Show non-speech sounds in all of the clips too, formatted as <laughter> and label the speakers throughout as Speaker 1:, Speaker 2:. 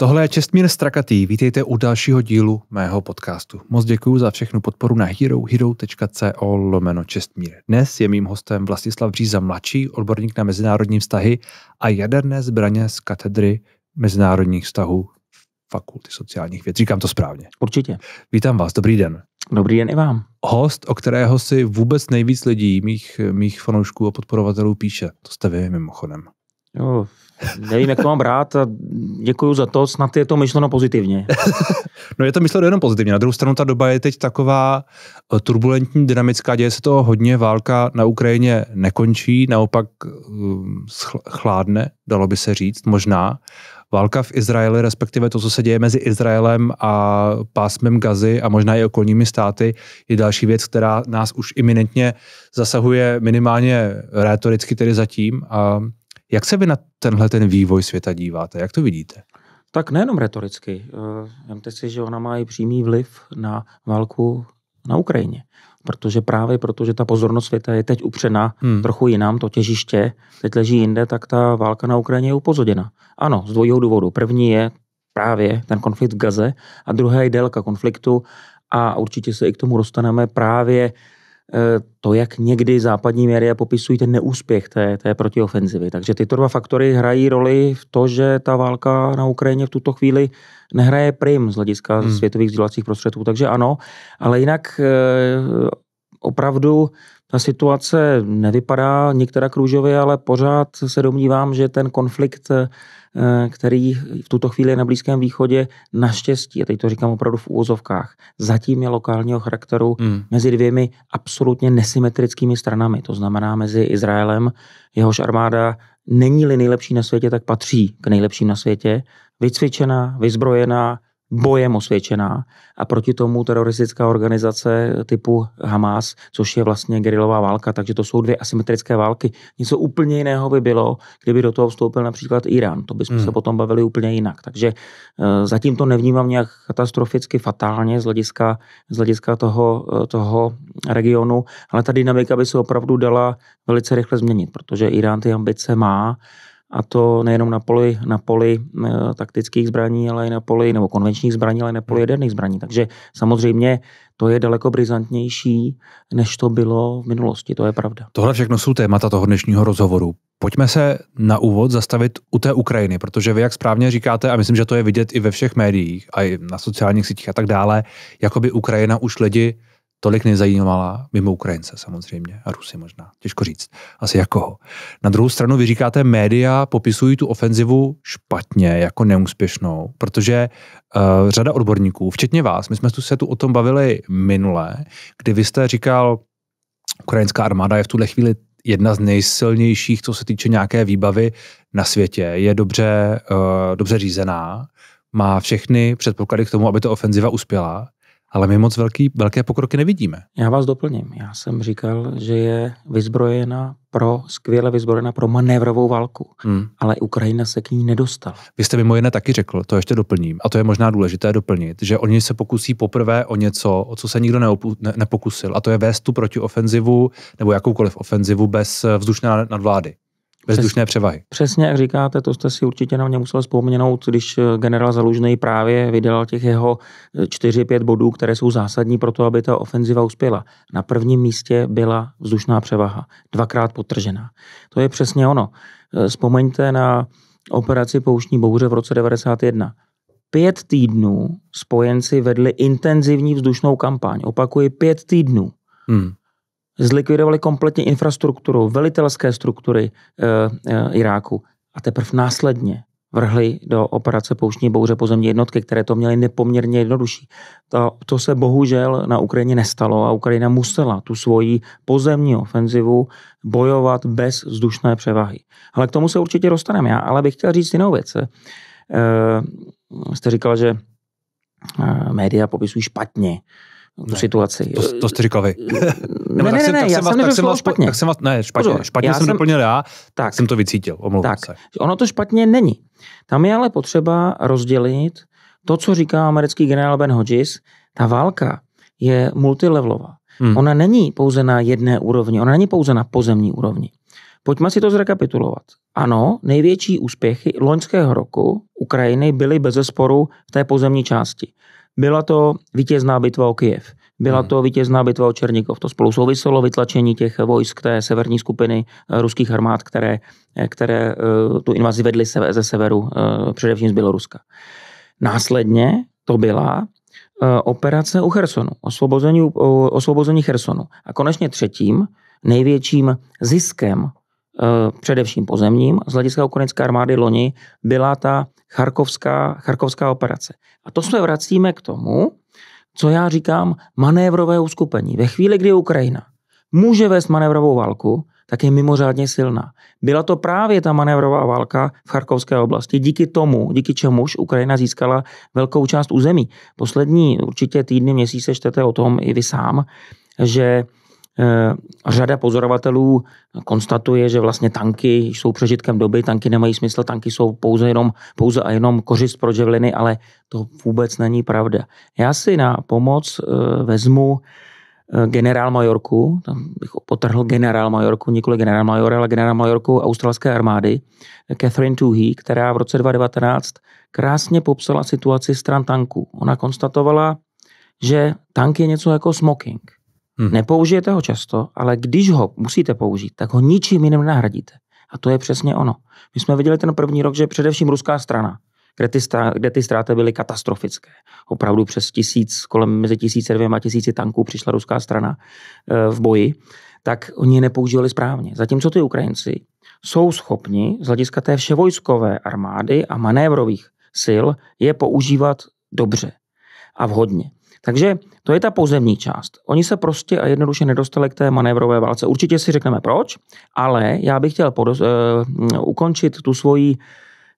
Speaker 1: Tohle je Čestmír Strakatý, vítejte u dalšího dílu mého podcastu. Moc děkuji za všechnu podporu na herohero.co lomeno Čestmír. Dnes je mým hostem Vlastislav Bříza mladší, odborník na mezinárodní vztahy a jaderné zbraně z katedry mezinárodních vztahů Fakulty sociálních věd. Říkám to správně. Určitě. Vítám vás, dobrý den. Dobrý den i vám. Host, o kterého si vůbec nejvíc lidí, mých, mých fanoušků a podporovatelů píše, to jste vy mimochodem. Jo, nevím, jak to mám brát a děkuji za to, snad je to myšleno pozitivně. <laughs> no je to myšleno jenom pozitivně, na druhou stranu ta doba je teď taková eh, turbulentní, dynamická, děje se toho hodně, válka na Ukrajině nekončí, naopak eh, chládne, dalo by se říct, možná. Válka v Izraeli, respektive to, co se děje mezi Izraelem a pásmem Gazy a možná i okolními státy, je další věc, která nás už iminentně zasahuje minimálně rétoricky tedy zatím a jak se vy na tenhle ten vývoj světa díváte? Jak to vidíte? Tak nejenom retoricky.
Speaker 2: Eh, vemte si, že ona má i přímý vliv na válku na Ukrajině. Protože právě protože ta pozornost světa je teď upřena hmm. trochu jinam, to těžiště teď leží jinde, tak ta válka na Ukrajině je upozoděna. Ano, z dvojího důvodu. První je právě ten konflikt v Gaze a druhá je délka konfliktu a určitě se i k tomu dostaneme právě Eh, to, jak někdy západní média popisují ten neúspěch té, té protiofenzivy. Takže tyto dva faktory hrají roli v to, že ta válka na Ukrajině v tuto chvíli nehraje prim z hlediska hmm. světových vzdělacích prostředků. Takže ano, ale jinak eh, opravdu ta situace nevypadá některá kružově, ale pořád se domnívám, že ten konflikt, eh, který v tuto chvíli je na Blízkém východě, naštěstí, a teď to říkám opravdu v úvozovkách, zatím je lokálního charakteru hmm. mezi dvěmi absolutně nesymetrickými stranami, to znamená mezi Izraelem, jehož armáda není-li nejlepší na světě, tak patří k nejlepším na světě, vycvičená, vyzbrojená, bojem osvědčená a proti tomu teroristická organizace typu Hamas, což je vlastně gerilová válka, takže to jsou dvě asymetrické války. Něco úplně jiného by bylo, kdyby do toho vstoupil například Irán, to bychom hmm. se potom bavili úplně jinak. Takže e, zatím to nevnímám nějak katastroficky fatálně z hlediska, z hlediska toho, eh, toho regionu, ale ta dynamika by se opravdu dala velice rychle změnit, protože Irán ty ambice má a to nejenom na poli, na poli e, taktických zbraní, ale i na poli, nebo konvenčních zbraní, ale i na poli jaderných zbraní. Takže samozřejmě to je daleko brizantnější, než to bylo v minulosti, to je pravda.
Speaker 1: Tohle všechno jsou témata toho dnešního rozhovoru. Pojďme se na úvod zastavit u té Ukrajiny, protože vy, jak správně říkáte, a myslím, že to je vidět i ve všech médiích, a i na sociálních sítích a tak dále, jako by Ukrajina už lidi tolik nezajímala, mimo Ukrajince samozřejmě a Rusy možná, těžko říct, asi jakoho. Na druhou stranu vy říkáte, média popisují tu ofenzivu špatně, jako neúspěšnou, protože uh, řada odborníků, včetně vás, my jsme tu se tu o tom bavili minule, kdy vy jste říkal, ukrajinská armáda je v tuhle chvíli jedna z nejsilnějších, co se týče nějaké výbavy na světě. Je dobře, uh, dobře řízená, má všechny předpoklady k tomu, aby ta ofenziva uspěla ale my moc velký, velké pokroky nevidíme.
Speaker 2: Já vás doplním. Já jsem říkal, že je vyzbrojena pro, skvěle vyzbrojena pro manévrovou válku, hmm. ale Ukrajina se k ní nedostala.
Speaker 1: Vy jste mimo jiné taky řekl, to ještě doplním, a to je možná důležité doplnit, že oni se pokusí poprvé o něco, o co se nikdo neopu, ne, nepokusil, a to je vést tu protiofenzivu nebo jakoukoliv ofenzivu bez eh, vzdušné nadvlády. Bezdušné převahy.
Speaker 2: Přesně, jak říkáte, to jste si určitě na mě musel vzpomenout, když eh, generál Zalužnej právě vydal těch jeho 4-5 eh, bodů, které jsou zásadní pro to, aby ta ofenziva uspěla. Na prvním místě byla vzdušná převaha, dvakrát potržená. To je přesně ono. Eh, vzpomeňte na operaci Pouštní bouře v roce 91 pět týdnů spojenci vedli intenzivní vzdušnou kampaň. Opakuji, pět týdnů. Hmm zlikvidovali kompletně infrastrukturu, velitelské struktury e, e, Iráku a teprve následně vrhli do operace Pouštní bouře pozemní jednotky, které to měly nepoměrně jednodušší. To, to se bohužel na Ukrajině nestalo a Ukrajina musela tu svoji pozemní ofenzivu bojovat bez vzdušné převahy. Ale k tomu se určitě dostaneme. Já ale bych chtěl říct jinou věc. E, jste říkal, že média popisují špatně tu ne, situaci. To, to jste říkal vy. ne, <laughs> ne, ne, ne, já jsem to tak špatně. Tak jsem vás, ne, špatně, Pozor, špatně já jsem doplnil
Speaker 1: já, tak jsem to vycítil, omlouvám
Speaker 2: tak, se. Ono to špatně není. Tam je ale potřeba rozdělit to, co říká americký generál Ben Hodges, ta válka je multilevelová. Hmm. Ona není pouze na jedné úrovni, ona není pouze na pozemní úrovni. Pojďme si to zrekapitulovat. Ano, největší úspěchy loňského roku Ukrajiny byly bez v té pozemní části. Byla to vítězná bitva o Kyjev. Byla hmm. to vítězná bitva o Černíkov. To spolu souviselo vytlačení těch vojsk té severní skupiny eh, ruských armád, které, eh, které eh, tu invazi vedly ze severu, především z Běloruska. Následně to byla operace u Chersonu, osvobození, osvobození Chersonu. A konečně třetím největším ziskem Eh, především pozemním, z hlediska ukrajinské armády loni byla ta charkovská, charkovská operace. A to se vracíme k tomu, co já říkám, manévrové uskupení. Ve chvíli, kdy Ukrajina může vést manévrovou válku, tak je mimořádně silná. Byla to právě ta manévrová válka v Charkovské oblasti, díky tomu, díky čemuž Ukrajina získala velkou část území. Poslední určitě týdny, měsíce čtete o tom i vy sám, že Eh, řada pozorovatelů konstatuje, že vlastně tanky jsou přežitkem doby, tanky nemají smysl, tanky jsou pouze, jenom, pouze a jenom kořist pro ževliny, ale to vůbec není pravda. Já si na pomoc eh, vezmu eh, generál Majorku, tam bych potrhl generál Majorku, nikoli generál majora, ale generál Majorku australské armády, Catherine Tuhy, která v roce 2019 krásně popsala situaci stran tanků. Ona konstatovala, že tank je něco jako smoking – Hmm. Nepoužijete ho často, ale když ho musíte použít, tak ho ničím jiným nahradíte. A to je přesně ono. My jsme viděli ten první rok, že především ruská strana, kde ty, stra- kde ty ztráty byly katastrofické. Opravdu přes tisíc, kolem mezi tisíce dvěma tisíci tanků přišla ruská strana eh, v boji, tak oni je nepoužívali správně. Zatímco ty Ukrajinci jsou schopni z hlediska té vševojskové armády a manévrových sil je používat dobře a vhodně. Takže to je ta pozemní část. Oni se prostě a jednoduše nedostali k té manévrové válce. Určitě si řekneme proč, ale já bych chtěl uh, ukončit tu svoji,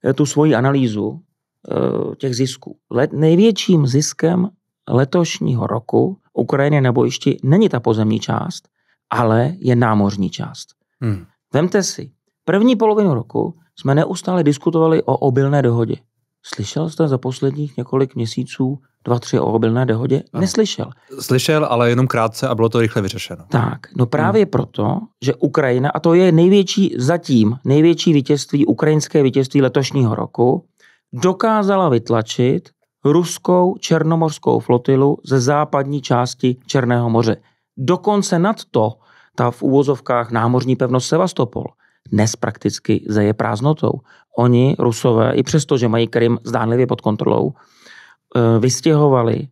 Speaker 2: eh, tu svoji analýzu uh, těch zisků. Let, největším ziskem letošního roku Ukrajiny na bojišti není ta pozemní část, ale je námořní část. Hmm. Vemte si, první polovinu roku jsme neustále diskutovali o obilné dohodě. Slyšel jste za posledních několik měsíců dva, tři o obilné dohodě ano. neslyšel.
Speaker 1: Slyšel, ale jenom krátce a bylo to rychle vyřešeno. Tak,
Speaker 2: no právě hmm. proto, že Ukrajina, a to je největší zatím, největší vítězství, ukrajinské vítězství letošního roku, dokázala vytlačit ruskou černomorskou flotilu ze západní části Černého moře. Dokonce nad to ta v úvozovkách námořní pevnost Sevastopol dnes prakticky zeje prázdnotou. Oni, Rusové, i přesto, že mají Krym zdánlivě pod kontrolou, Eh, vystěhovali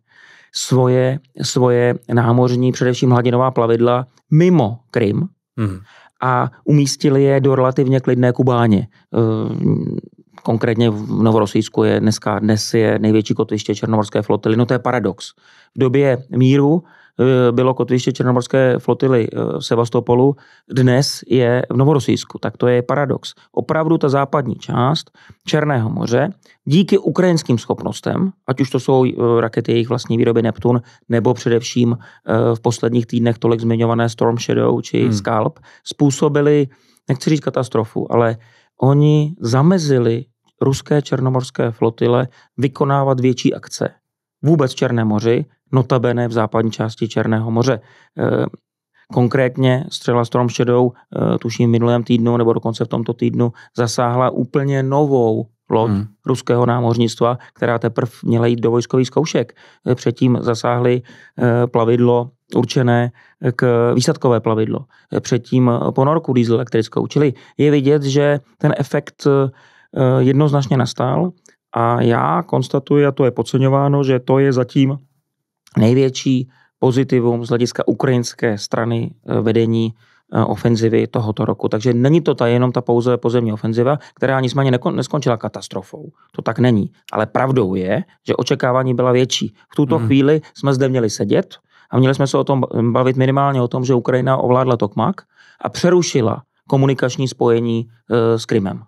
Speaker 2: svoje, svoje námořní, především hladinová plavidla mimo Krym hmm. a umístili je do relativně klidné Kubáně. Eh, konkrétně v Novorosijsku je dneska, dnes je největší kotviště Černomorské flotily. No to je paradox. V době míru Eh, bylo kotviště Černomorské flotily eh, v Sevastopolu, dnes je v Novorosijsku. Tak to je paradox. Opravdu ta západní část Černého moře, díky ukrajinským schopnostem, ať už to jsou eh, rakety jejich vlastní výroby Neptun, nebo především v posledních týdnech tolik zmiňované Storm Shadow či hmm. Scalp, způsobili, nechci říct katastrofu, ale oni zamezili ruské černomorské flotile vykonávat větší akce. Vůbec v černé moři, notabene v západní části Černého moře. Eh, konkrétně střela Storm Shadow, eh, tuším v minulém týdnu nebo dokonce v tomto týdnu, zasáhla úplně novou loď hmm. ruského námořnictva, která teprve měla jít do vojskových zkoušek. Eh, předtím zasáhly plavidlo určené k výsadkové plavidlo. Předtím ponorku diesel elektrickou. Čili je vidět, že ten efekt jednoznačně nastal a já konstatuji, a to je podceňováno, že to je zatím Největší pozitivum z hlediska ukrajinské strany eh, vedení eh, ofenzivy tohoto roku. Takže není to ta jenom ta pouze pozemní ofenziva, která nicméně neskončila katastrofou. To tak není. Ale pravdou je, že očekávání byla větší. V tuto hmm. chvíli jsme zde měli sedět a měli jsme se o tom bavit minimálně o tom, že Ukrajina ovládla Tokmak a přerušila komunikační spojení
Speaker 1: eh, s Krymem.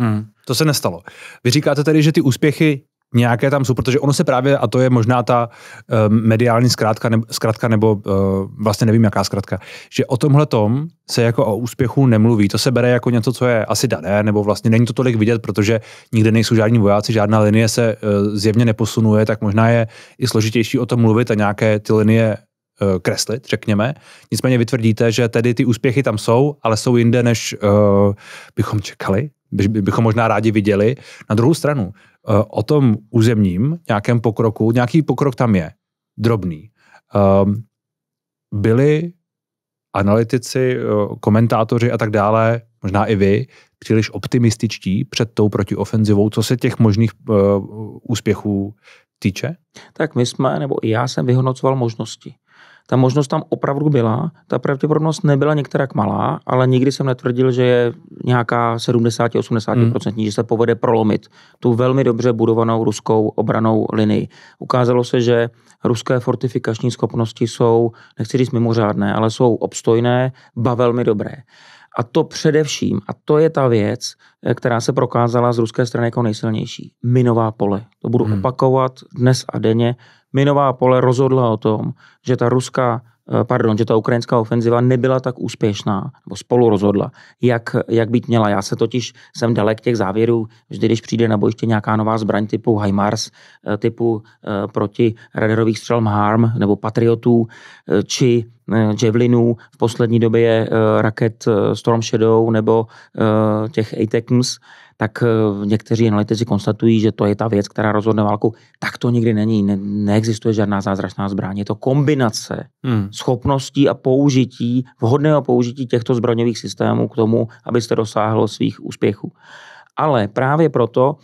Speaker 1: Hmm. To se nestalo. Vy říkáte tedy, že ty úspěchy nějaké tam jsou, protože ono se právě, a to je možná ta uh, mediální zkrátka, ne, zkrátka nebo uh, vlastně nevím jaká zkrátka, že o tomhle tom se jako o úspěchu nemluví. To se bere jako něco, co je asi dané, nebo vlastně není to tolik vidět, protože nikde nejsou žádní vojáci, žádná linie se uh, zjevně neposunuje, tak možná je i složitější o tom mluvit a nějaké ty linie uh, kreslit, řekněme. Nicméně vytvrdíte, že tedy ty úspěchy tam jsou, ale jsou jinde, než uh, bychom čekali, bychom možná rádi viděli. Na druhou stranu, Eh, o tom územním nějakém pokroku, nějaký pokrok tam je, drobný. Ehm, byli analytici, eh, komentátoři a tak dále, možná i vy, příliš optimističtí před tou protiofenzivou, co se těch možných eh, úspěchů týče?
Speaker 2: Tak my jsme, nebo i já jsem vyhodnocoval možnosti. Ta možnost tam opravdu byla, ta pravděpodobnost nebyla některá malá, ale nikdy jsem netvrdil, že je nějaká 70-80%, mm. že se povede prolomit tu velmi dobře budovanou ruskou obranou linii. Ukázalo se, že ruské fortifikační schopnosti jsou, nechci říct mimořádné, ale jsou obstojné, ba velmi dobré. A to především, a to je ta věc, eh, která se prokázala z ruské strany jako nejsilnější. Minová pole. To budu hmm. opakovat dnes a denně. Minová pole rozhodla o tom, že ta ruská eh, pardon, že ta ukrajinská ofenziva nebyla tak úspěšná, nebo spolu rozhodla, jak, jak být měla. Já se totiž jsem dalek těch závěrů, vždy, když přijde na bojiště nějaká nová zbraň typu HIMARS, eh, typu proti radarových střel HARM nebo Patriotů, či Eh, Javelinů, v poslední době je eh, raket eh, Storm Shadow nebo těch ATACMS, tak někteří analytici konstatují, že to je ta věc, která rozhodne válku. Tak to nikdy není. Ne- neexistuje žádná zázračná zbraň. Je to kombinace hmm. schopností a použití, vhodného použití těchto zbraňových systémů k tomu, abyste dosáhlo svých úspěchů. Ale právě proto,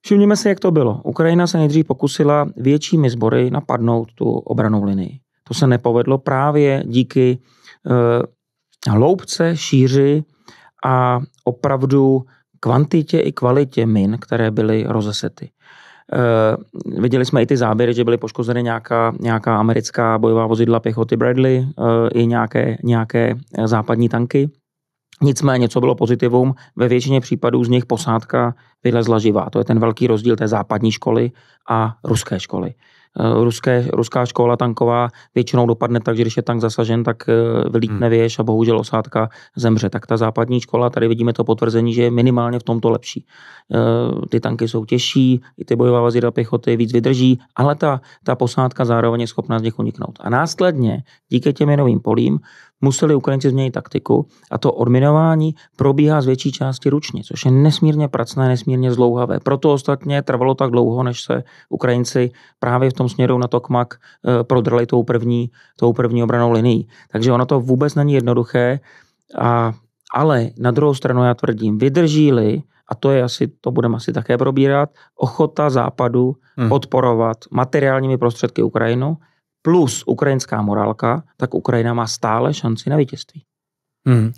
Speaker 2: všimněme si, jak to bylo. Ukrajina se nejdřív pokusila většími sbory napadnout tu obranou linii. To se nepovedlo právě díky eh, hloubce, šíři a opravdu kvantitě i kvalitě min, které byly rozesety. Uh, viděli jsme i ty záběry, že byly poškozeny nějaká, nějaká americká bojová vozidla pěchoty Bradley, uh, i nějaké, nějaké západní tanky. Nicméně, co bylo pozitivum, ve většině případů z nich posádka vylezla živá. To je ten velký rozdíl té západní školy a ruské školy. Eh, ruské, ruská škola tanková většinou dopadne tak, že když je tank zasažen, tak eh, vylítne hmm. věž a bohužel osádka zemře. Tak ta západní škola, tady vidíme to potvrzení, že je minimálně v tomto lepší. Eh, ty tanky jsou těžší, i ty bojová vazidla pěchoty víc vydrží, ale ta, ta posádka zároveň je schopná z nich uniknout. A následně díky těm novým polím museli Ukrajinci změnit taktiku a to odminování probíhá z větší části ručně, což je nesmírně pracné, nesmírně zlouhavé. Proto ostatně trvalo tak dlouho, než se Ukrajinci právě v tom směru na Tokmak eh, prodrli tou první, tou první obranou linií. Takže ono to vůbec není jednoduché, a, ale na druhou stranu já tvrdím, vydrží-li a to je asi, to budeme asi také probírat, ochota západu hmm. podporovat materiálními prostředky Ukrajinu, plus ukrajinská morálka, tak Ukrajina má stále šanci na vítězství.
Speaker 1: Hmm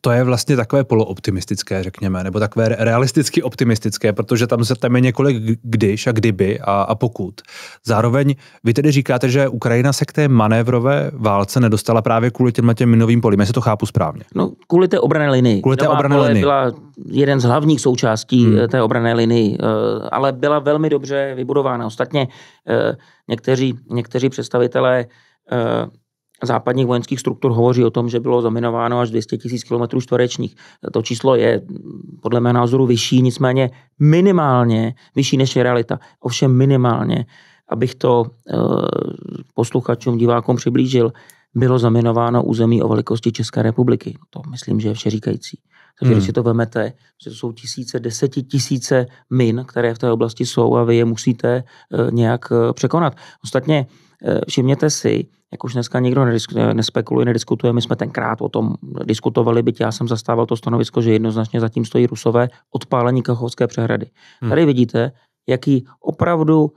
Speaker 1: to je vlastně takové polooptimistické, řekněme, nebo takové realisticky optimistické, protože tam se tam je několik když a kdyby a, a pokud. Zároveň vy tedy říkáte, že Ukrajina se k té manévrové válce nedostala právě kvůli těmhle těm minovým polím, jestli to chápu správně. No,
Speaker 2: kvůli té obrané linii. Kvůli té obrané linii. Byla jeden z hlavních součástí hmm. Eh, té obrané linii, eh, ale byla velmi dobře vybudována. Ostatně eh, někteří, někteří představitelé západních vojenských struktur hovoří o tom, že bylo zaminováno až 200 000 km čtverečních. To číslo je podle mého názoru vyšší, nicméně minimálně vyšší než je realita. Ovšem minimálně, abych to e, posluchačům, divákům přiblížil, bylo zaminováno území o velikosti České republiky. To myslím, že je vše říkající. Takže hmm. když si to vemete, že to jsou tisíce, desetitisíce min, které v té oblasti jsou a vy je musíte e, nějak e, překonat. Ostatně e, Eh, všimněte si, jak už dneska nikdo eh, nespekuluje, nediskutuje, my jsme tenkrát o tom diskutovali, byť já jsem zastával to stanovisko, že jednoznačně zatím stojí rusové odpálení Kachovské přehrady. Hmm. Tady vidíte, jaký opravdu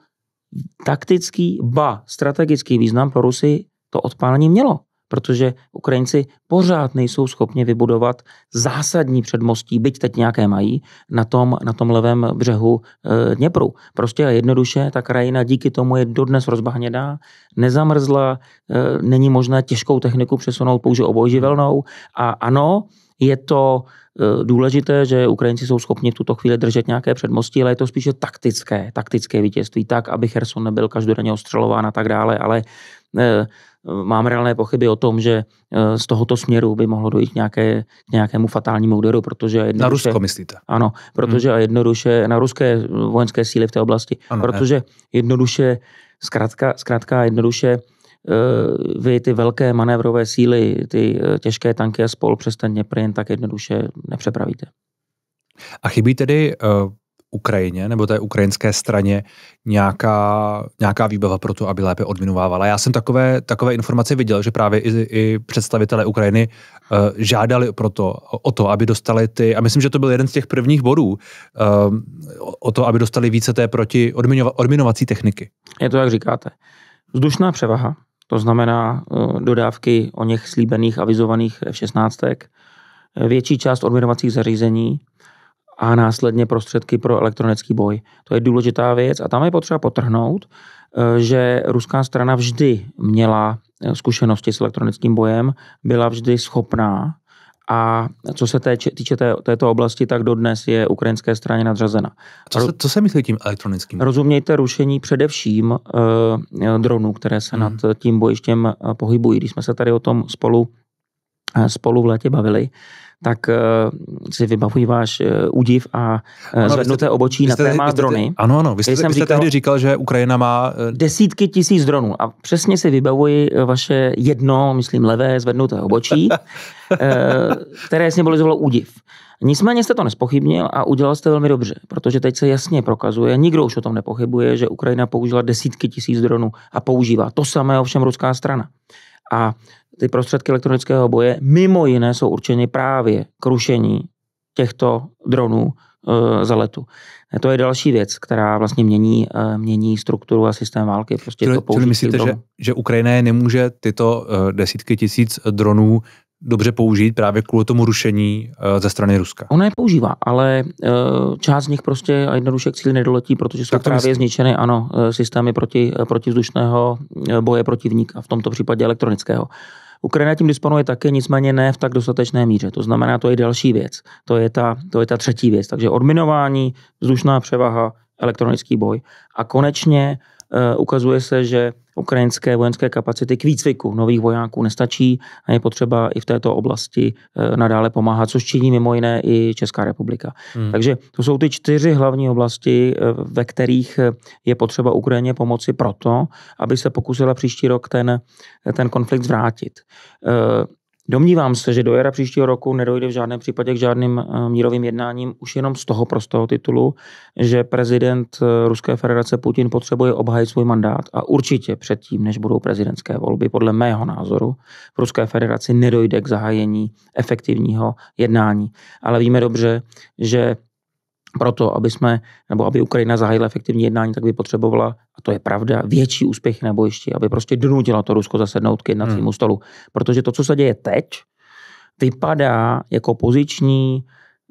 Speaker 2: taktický, ba strategický význam pro Rusy to odpálení mělo protože Ukrajinci pořád nejsou schopni vybudovat zásadní předmostí, byť teď nějaké mají, na tom, na tom levém břehu eh, Dněpru. Prostě a jednoduše ta krajina díky tomu je dodnes rozbahněná, nezamrzla, eh, není možné těžkou techniku přesunout pouze obojživelnou a ano, je to eh, důležité, že Ukrajinci jsou schopni v tuto chvíli držet nějaké předmosti. ale je to spíše taktické, taktické vítězství, tak, aby Herson nebyl každodenně ostřelován a tak dále, ale Eh, mám reálné pochyby o tom, že eh, z tohoto směru by mohlo dojít nějaké, k nějakému fatálnímu úderu, protože jednoduše... Na Rusko myslíte? Ano, protože hmm. jednoduše, na ruské vojenské síly v té oblasti, ano, protože ne. jednoduše, zkrátka, zkrátka jednoduše, eh, vy ty velké manévrové síly, ty těžké tanky a spol přes ten Dněpr jen tak jednoduše nepřepravíte.
Speaker 1: A chybí tedy uh Ukrajině nebo té ukrajinské straně nějaká, nějaká výbava pro to, aby lépe odminovávala. Já jsem takové, takové informace viděl, že právě i, i představitelé Ukrajiny uh, žádali proto, o to, aby dostali ty, a myslím, že to byl jeden z těch prvních bodů, uh, o to, aby dostali více té proti odminova, odminovací techniky. Je to, jak říkáte. Vzdušná převaha, to znamená
Speaker 2: uh, dodávky o něch slíbených, avizovaných F-16, větší část odminovacích zařízení, a následně prostředky pro elektronický boj. To je důležitá věc a tam je potřeba potrhnout, eh, že ruská strana vždy měla eh, zkušenosti s elektronickým bojem, byla vždy schopná a co se té, týče té, této oblasti, tak dodnes je ukrajinské straně nadřazena. Co se, co se myslí tím elektronickým? Rozumějte rušení především e, dronů, které se hmm. nad tím bojištěm pohybují. Když jsme se tady o tom spolu, spolu v létě bavili, tak eh, si vybavují váš eh, údiv a uh, zvednuté obočí na téma jste, drony. Ano, ano, vy jste, jsem vy jste říkal, tehdy říkal, že Ukrajina má... Desítky tisíc dronů a přesně si vybavuji vaše jedno, myslím, levé zvednuté obočí, <laughs> které symbolizovalo údiv. Nicméně jste to nespochybnil a udělal jste velmi dobře, protože teď se jasně prokazuje, nikdo už o tom nepochybuje, že Ukrajina použila desítky tisíc dronů a používá. To samé ovšem ruská strana. A ty prostředky elektronického boje mimo jiné jsou určeny právě k rušení těchto dronů e, za letu. E, to je další věc, která vlastně mění, e, mění strukturu a systém války.
Speaker 1: Prostě čili, to čili myslíte, že, že Ukrajina nemůže tyto e, desítky tisíc dronů dobře použít právě kvůli tomu rušení eh, ze strany Ruska. Ona je používá, ale eh,
Speaker 2: část z nich prostě a jednoduše k cíli nedoletí, protože jsou právě myslím. zničeny, ano, eh, systémy proti, protivzdušného boje protivníka, v tomto případě elektronického. Ukrajina tím disponuje také, nicméně ne v tak dostatečné míře. To znamená, to je další věc. To je ta, to je ta třetí věc. Takže odminování, vzdušná převaha, elektronický boj. A konečně Eh, ukazuje se, že ukrajinské vojenské kapacity k výcviku nových vojáků nestačí a je potřeba i v této oblasti eh, nadále pomáhat, což činí mimo jiné i Česká republika. Hmm. Takže to jsou ty čtyři hlavní oblasti, eh, ve kterých je potřeba Ukrajině pomoci proto, aby se pokusila příští rok ten, ten konflikt zvrátit. Domnívám se, že do jara příštího roku nedojde v žádném případě k žádným eh, mírovým jednáním už jenom z toho prostého titulu, že prezident eh, Ruské federace Putin potřebuje obhajit svůj mandát a určitě předtím, než budou prezidentské volby, podle mého názoru, v Ruské federaci nedojde k zahájení efektivního jednání. Ale víme dobře, že proto, aby jsme, nebo aby Ukrajina zahájila efektivní jednání, tak by potřebovala, a to je pravda, větší úspěch nebo ještě, aby prostě donutila to Rusko zasednout k jednacímu hmm. stolu. Protože to, co se děje teď, vypadá jako poziční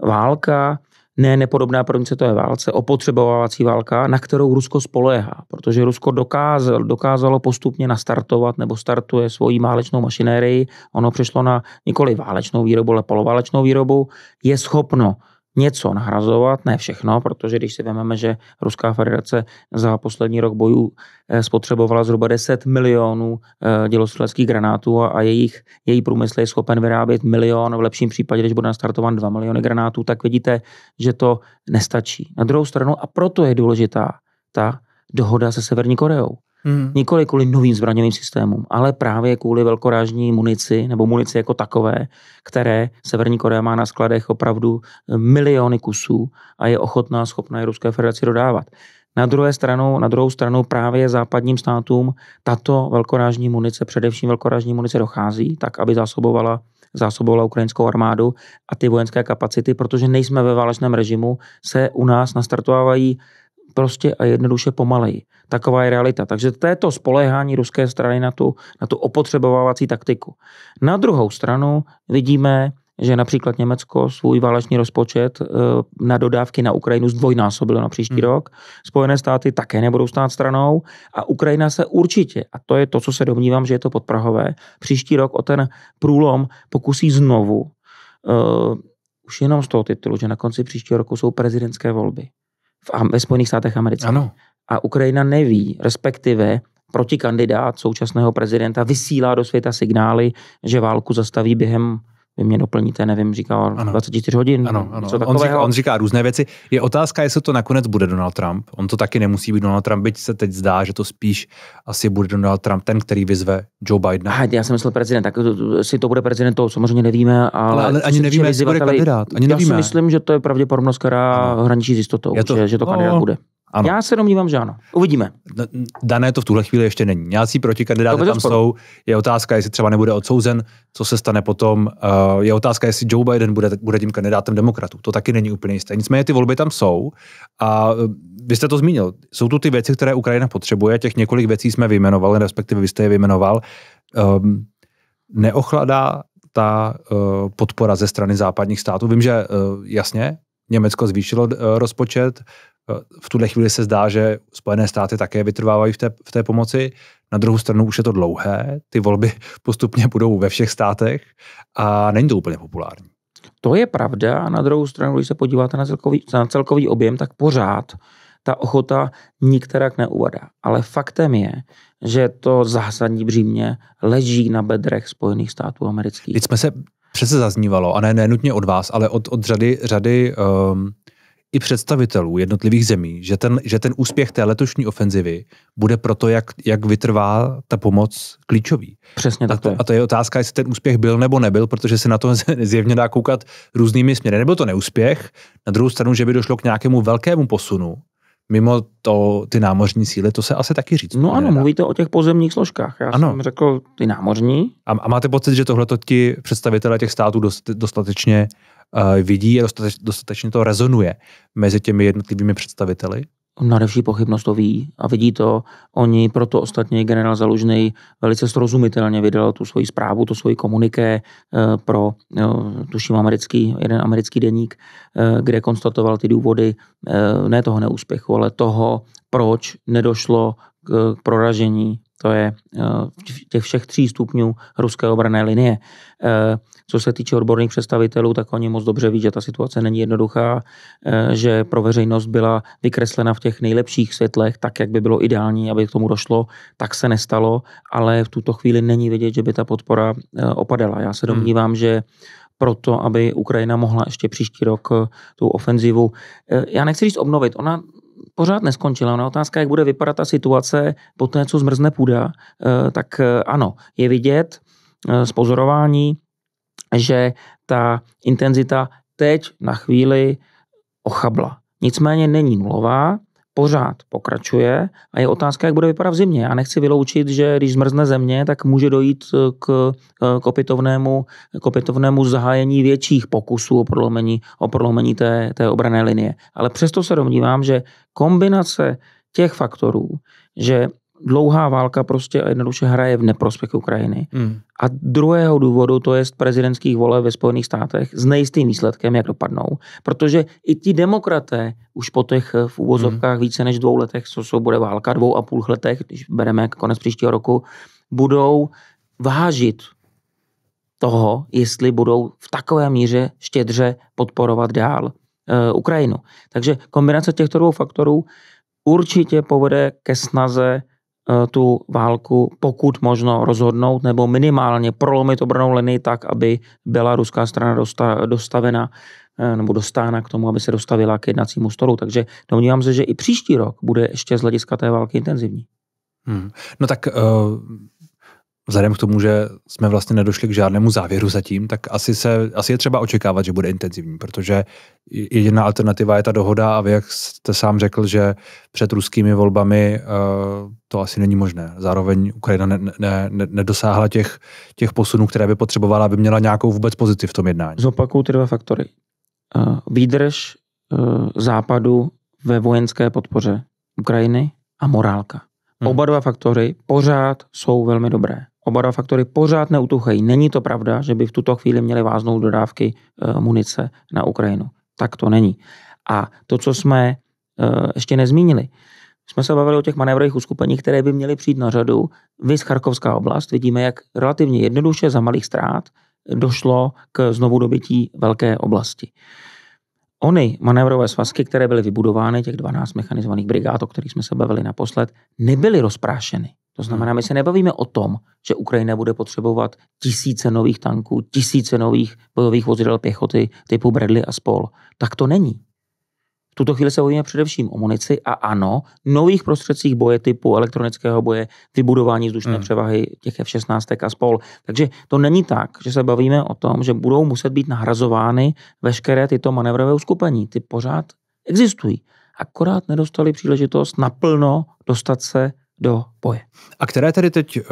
Speaker 2: válka, ne nepodobná první světové válce, opotřebovávací válka, na kterou Rusko spolehá, protože Rusko dokázal, dokázalo postupně nastartovat nebo startuje svoji válečnou mašinérii, ono přišlo na nikoli válečnou výrobu, ale poloválečnou výrobu, je schopno něco nahrazovat, ne všechno, protože když si vezmeme, že Ruská federace za poslední rok bojů eh, spotřebovala zhruba 10 milionů eh, dělostřeleckých granátů a jejich, její průmysl je schopen vyrábět milion, v lepším případě, když bude nastartovan 2 miliony granátů, tak vidíte, že to nestačí. Na druhou stranu, a proto je důležitá ta dohoda se Severní Koreou. Hmm. Nikoli kvůli novým zbraněným systémům, ale právě kvůli velkorážní munici nebo munici jako takové, které Severní Korea má na skladech opravdu eh, miliony kusů a je ochotná, schopná je Ruské federaci dodávat. Na, druhé stranu, na druhou stranu právě západním státům tato velkorážní munice, především velkorážní munice dochází, tak aby zásobovala zásobovala ukrajinskou armádu a ty vojenské kapacity, protože nejsme ve válečném režimu, se u nás nastartovávají prostě a jednoduše pomaleji. Taková je realita. Takže to je to spoléhání ruské strany na tu, na tu opotřebovávací taktiku. Na druhou stranu vidíme, že například Německo svůj válečný rozpočet eh, na dodávky na Ukrajinu zdvojnásobilo na příští hmm. rok. Spojené státy také nebudou stát stranou a Ukrajina se určitě, a to je to, co se domnívám, že je to podprahové, příští rok o ten průlom pokusí znovu. Uh, už jenom z toho titulu, že na konci příštího roku jsou prezidentské volby v, ve Spojených státech amerických. Ano. A Ukrajina neví, respektive protikandidát současného prezidenta vysílá do světa signály, že válku zastaví během vy mě doplníte, nevím, říkal ano. 24 hodin. Ano, ano. On, říká, on
Speaker 1: říká různé věci. Je otázka, jestli to nakonec bude Donald Trump. On to taky nemusí být Donald Trump, byť se teď zdá, že to spíš asi bude Donald Trump, ten, který vyzve Joe Bidena. Aha, já jsem myslel prezident, tak si to bude prezident, to samozřejmě nevíme, ale, ale, ale ani nevíme, jestli bude kandidát. Ani já nevíme. si myslím,
Speaker 2: že to je pravděpodobnost, která hraničí s jistotou, je to, že, že to no, kandidát bude. Ano. Já se domnívám, že ano. Uvidíme.
Speaker 1: Dané to v tuhle chvíli ještě není. Nějací protikandidáti tam jsou. Je otázka, jestli třeba nebude odsouzen, co se stane potom. Eh, je otázka, jestli Joe Biden bude, bude tím kandidátem demokratů. To taky není úplně jisté. Nicméně ty volby tam jsou a eh, vy jste to zmínil. Jsou tu ty věci, které Ukrajina potřebuje. Těch několik věcí jsme vyjmenovali, respektive vy jste je vyjmenoval. Um, neochladá ta uh, podpora ze strany západních států. Vím, že uh, jasně, Německo zvýšilo rozpočet, v tuhle chvíli se zdá, že Spojené státy také vytrvávají v té, v té pomoci. Na druhou stranu už je to dlouhé, ty volby <laughs> postupně budou ve všech státech a není to úplně populární. To je pravda
Speaker 2: a na druhou stranu, když se podíváte na celkový, na celkový objem, tak pořád ta ochota nikterak neuvadá. Ale faktem je, že to zásadní břímě leží na bedrech Spojených států
Speaker 1: amerických. Teď jsme se přece zaznívalo, a ne, ne nutně od vás, ale od, od řady, řady um, i představitelů jednotlivých zemí, že ten, že ten úspěch té letošní ofenzivy bude pro to, jak, jak vytrvá ta pomoc klíčový. Přesně tak. A to, je. a to je otázka, jestli ten úspěch byl nebo nebyl, protože se na to <laughs> zjevně dá koukat různými směry. Nebyl to neúspěch, na druhou stranu, že by došlo k nějakému velkému posunu, mimo to, ty námořní síly, to se asi taky říct. No ano, nedá. mluvíte o těch pozemních složkách. Já ano. jsem řekl ty námořní. A, a máte pocit, že tohle ti představitelé těch států dost, dostatečně Eh, vidí a dostateč, dostatečně to rezonuje mezi těmi jednotlivými představiteli? další pochybnost
Speaker 2: to ví a vidí to. Oni proto ostatně generál Zalužný velice srozumitelně vydal tu svoji zprávu, tu svoji komuniké eh, pro, eh, tuším, americký, jeden americký deník, kde konstatoval ty důvody ne toho neúspěchu, ale toho, proč nedošlo k proražení to je eh, těch všech tří stupňů ruské obrané linie. Eh, co se týče odborných představitelů, tak oni moc dobře ví, že ta situace není jednoduchá, eh, že pro veřejnost byla vykreslena v těch nejlepších světlech, tak jak by bylo ideální, aby k tomu došlo, tak se nestalo, ale v tuto chvíli není vidět, že by ta podpora opadala. Já se hmm. domnívám, hmm. že proto, aby Ukrajina mohla ještě příští rok tu ofenzivu, já nechci říct obnovit, ona pořád neskončila. Ona otázka, jak bude vypadat ta situace po té, co zmrzne půda, eh, tak eh, ano, je vidět eh, z pozorování, že ta intenzita teď na chvíli ochabla. Nicméně není nulová, pořád pokračuje a je otázka, jak bude vypadat v zimě. Já nechci vyloučit, že když zmrzne země, tak může dojít eh, k, eh, k, opětovnému, k opětovnému zahájení větších pokusů o prolomení, o prolomení té, té obrané linie. Ale přesto se domnívám, že kombinace těch faktorů, že dlouhá válka prostě jednoduše hraje v neprospěch Ukrajiny. Hmm. A druhého důvodu, to je z prezidentských voleb ve Spojených státech s nejistým výsledkem, jak dopadnou. Protože i ti demokraté už po těch eh, v úvozovkách hmm. více než dvou letech, co jsou bude válka, dvou a půl letech, když bereme jako konec příštího roku, budou vážit toho, jestli budou v takové míře štědře podporovat dál e, Ukrajinu. Takže kombinace těchto dvou faktorů určitě povede ke snaze Eh, tu válku pokud možno rozhodnout nebo minimálně prolomit obranou linii tak, aby byla ruská strana dostavena eh, nebo dostána k tomu, aby se dostavila k jednacímu stolu. Takže domnívám se, že i příští rok bude ještě z hlediska té války intenzivní.
Speaker 1: Hmm. No tak uh vzhledem k tomu, že jsme vlastně nedošli k žádnému závěru zatím, tak asi, se, asi je třeba očekávat, že bude intenzivní, protože jediná alternativa je ta dohoda a vy, jak jste sám řekl, že před ruskými volbami eh, to asi není možné. Zároveň Ukrajina ne, ne, ne, nedosáhla těch, těch posunů, které by potřebovala, aby měla nějakou vůbec pozici v tom jednání.
Speaker 2: Zopakuju ty dva faktory.
Speaker 1: Eh,
Speaker 2: výdrž eh, západu ve vojenské podpoře Ukrajiny a morálka. Hmm. Oba dva faktory pořád jsou velmi dobré. Oba dva faktory pořád neutuchají. Není to pravda, že by v tuto chvíli měly váznout dodávky e, munice na Ukrajinu. Tak to není. A to, co jsme e, ještě nezmínili, jsme se bavili o těch manévrových uskupeních, které by měly přijít na řadu. Vy z Charkovská oblast vidíme, jak relativně jednoduše za malých ztrát došlo k znovu dobytí velké oblasti. Ony manévrové svazky, které byly vybudovány, těch 12 mechanizovaných brigád, o kterých jsme se bavili naposled, nebyly rozprášeny. To znamená, my se nebavíme o tom, že Ukrajina bude potřebovat tisíce nových tanků, tisíce nových bojových vozidel pěchoty typu Bradley a spol. Tak to není. V tuto chvíli se bavíme především o munici a ano, nových prostředcích boje typu elektronického boje, vybudování vzdušné hmm. převahy těch F-16 a spol. Takže to není tak, že se bavíme o tom, že budou muset být nahrazovány veškeré tyto manévrové uskupení. Ty pořád existují. Akorát nedostali příležitost naplno dostat se
Speaker 1: do boje. A které tedy teď, eh,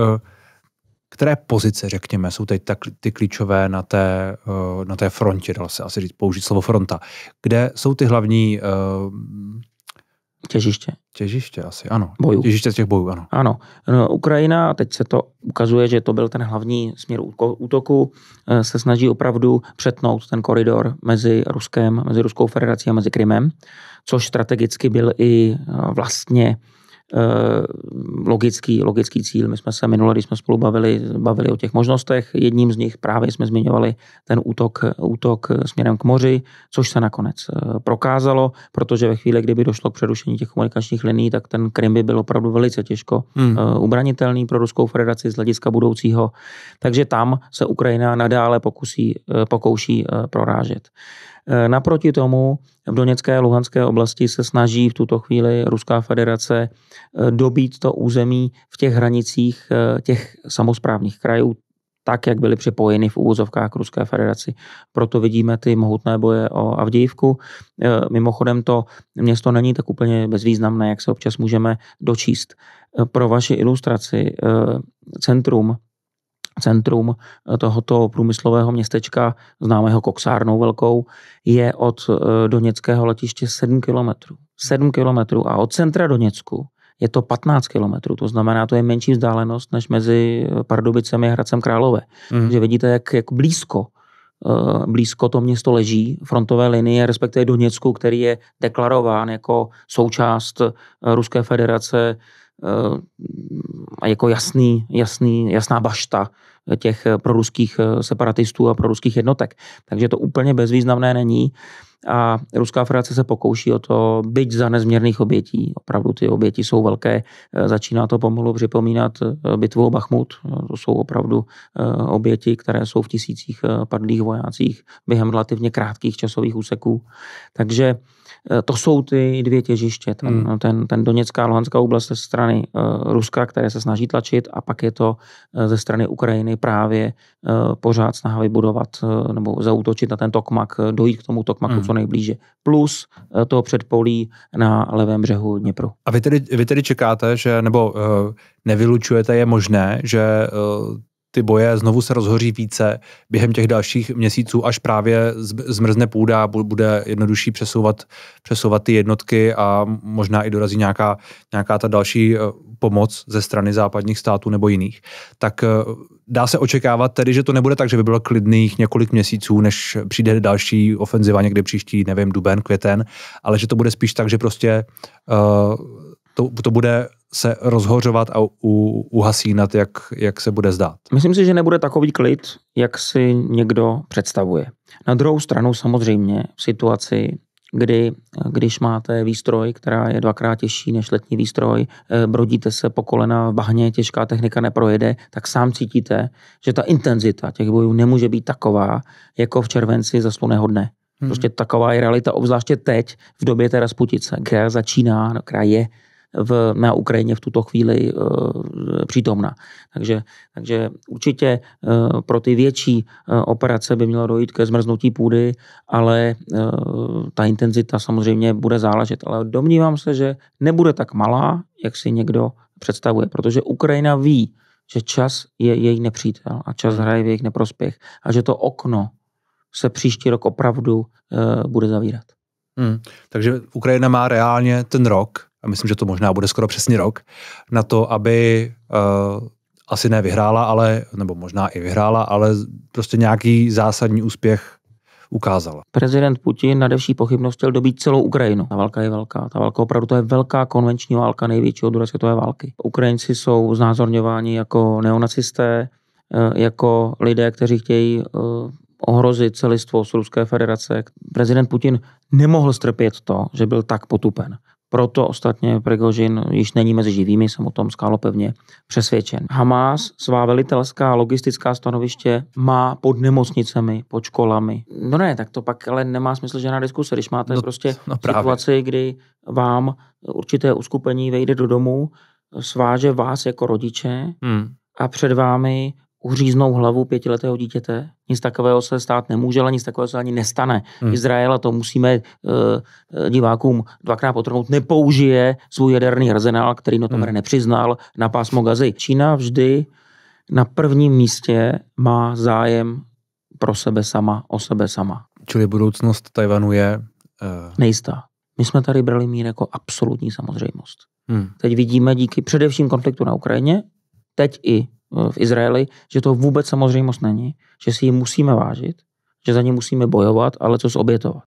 Speaker 1: které pozice, řekněme, jsou teď tak, ty klíčové na té, eh, na té frontě, dalo se asi říct, použít slovo fronta, kde jsou ty hlavní eh, Těžiště. Těžiště asi, ano. Bojů. Těžiště těch bojů, ano.
Speaker 2: Ano. No, Ukrajina, teď se to ukazuje, že to byl ten hlavní směr útoku, se snaží opravdu přetnout ten koridor mezi Ruskem, mezi Ruskou federací a mezi Krymem, což strategicky byl i vlastně uh, Eh, logický, logický cíl. My jsme se minule, když jsme spolu bavili, bavili o těch možnostech, jedním z nich právě jsme zmiňovali ten útok, útok směrem k moři, což se nakonec eh, prokázalo, protože ve chvíli, kdyby došlo k přerušení těch komunikačních liní, tak ten Krym by byl opravdu velice těžko hmm. Eh, ubranitelný pro Ruskou federaci z hlediska budoucího. Takže tam se Ukrajina nadále pokusí, pokouší prorážet. Eh, naproti tomu v Doněcké a Luhanské oblasti se snaží v tuto chvíli Ruská federace eh, dobít to území v těch hranicích eh, těch samozprávných krajů, tak, jak byly připojeny v úvozovkách k Ruské federaci. Proto vidíme ty mohutné boje o Avdějivku. Mimochodem to město není tak úplně bezvýznamné, jak se občas můžeme dočíst. Pro vaši ilustraci centrum centrum tohoto průmyslového městečka, známého koksárnou velkou, je od eh, Doněckého letiště 7 kilometrů. 7 kilometrů a od centra Doněcku je to 15 kilometrů, to znamená, to je menší vzdálenost než mezi Pardubicemi a Hradcem Králové. Mm. Že vidíte, jak, jak blízko eh, blízko to město leží, frontové linie, respektive Doněcku, který je deklarován jako součást eh, Ruské federace Eh, jako jasný, jasný, jasná bašta těch eh, proruských eh, separatistů a proruských jednotek. Takže to úplně bezvýznamné není a Ruská federace se pokouší o to, byť za nezměrných obětí, opravdu ty oběti jsou velké, začíná to pomalu připomínat bitvu o Bachmut, to jsou opravdu oběti, které jsou v tisících padlých vojácích během relativně krátkých časových úseků. Takže Eh, to jsou ty dvě těžiště, ten, hmm. No, ten, ten Doněcká a Luhanská oblast ze strany eh, Ruska, které se snaží tlačit a pak je to eh, ze strany Ukrajiny právě pořád snaha vybudovat nebo zautočit na ten Tokmak, dojít k tomu Tokmaku hmm. co nejblíže. Plus toho předpolí na levém břehu Dněpru. A
Speaker 1: vy tedy, vy tedy čekáte, že nebo nevylučujete, je možné, že ty boje znovu se rozhoří více během těch dalších měsíců, až právě zmrzne půda, bude jednodušší přesouvat, přesouvat ty jednotky a možná i dorazí nějaká, nějaká ta další eh, pomoc ze strany západních států nebo jiných. Tak eh, dá se očekávat tedy, že to nebude tak, že by bylo klidných několik měsíců, než přijde další ofenziva někdy příští, nevím, duben, květen, ale že to bude spíš tak, že prostě uh, to, to bude se rozhořovat a u, uhasínat, jak, jak se bude zdát. Myslím si, že
Speaker 2: nebude takový klid, jak si někdo představuje. Na druhou stranu samozřejmě v situaci, kdy, když máte výstroj, která je dvakrát těžší než letní výstroj, eh, brodíte se po kolena v bahně, těžká technika neprojede, tak sám cítíte, že ta intenzita těch bojů nemůže být taková, jako v červenci za sluného dne. Hmm. Prostě taková je realita, obzvláště teď, v době té Rasputice, která začíná, která je v, na Ukrajině v tuto chvíli eh, přítomna. Takže, takže určitě eh, pro ty větší eh, operace by mělo dojít ke zmrznutí půdy, ale ta intenzita samozřejmě bude záležet. Ale domnívám se, že nebude tak malá, jak si někdo představuje, protože Ukrajina ví, že čas je její nepřítel a čas hraje v jejich neprospěch a že to okno se příští rok opravdu
Speaker 1: e, bude zavírat. Hmm. Takže Ukrajina má reálně ten rok a myslím, že to možná bude skoro přesně rok, na to, aby uh, asi vyhrála, ale, nebo možná i vyhrála, ale prostě nějaký zásadní úspěch ukázala. Prezident
Speaker 2: Putin na vší pochybnost chtěl dobít celou Ukrajinu. Ta válka je velká. Ta válka opravdu to je velká konvenční válka největšího druhé světové války. Ukrajinci jsou znázorňováni jako neonacisté, eh, jako lidé, kteří chtějí eh, ohrozit celistvost Ruské federace. Prezident Putin nemohl strpět to, že byl tak potupen. Proto ostatně Prigožin již není mezi živými, jsem o tom skálopevně přesvědčen. Hamas svá velitelská logistická stanoviště má pod nemocnicemi, pod školami. No ne, tak to pak ale nemá smysl žádná diskuse, když máte no, prostě no situaci, kdy vám určité uskupení vejde do domu, sváže vás jako rodiče hmm. a před vámi uříznou hlavu pětiletého dítěte. Nic takového se stát nemůže, ale nic takového se ani nestane. Hmm. Izrael, a to musíme uh, divákům dvakrát potrhnout, nepoužije svůj jaderný arzenál, který no hmm. nepřiznal na pásmo gazy. Čína vždy na prvním místě má zájem pro sebe sama, o sebe sama.
Speaker 1: Čili budoucnost Tajvanu je... Uh... Nejistá.
Speaker 2: My jsme tady brali mír jako absolutní samozřejmost. Hmm. Teď vidíme díky především konfliktu na Ukrajině, teď i Eh, v Izraeli, že to vůbec samozřejmost není, že si ji musíme vážit, že za ní musíme bojovat, ale co zobětovat.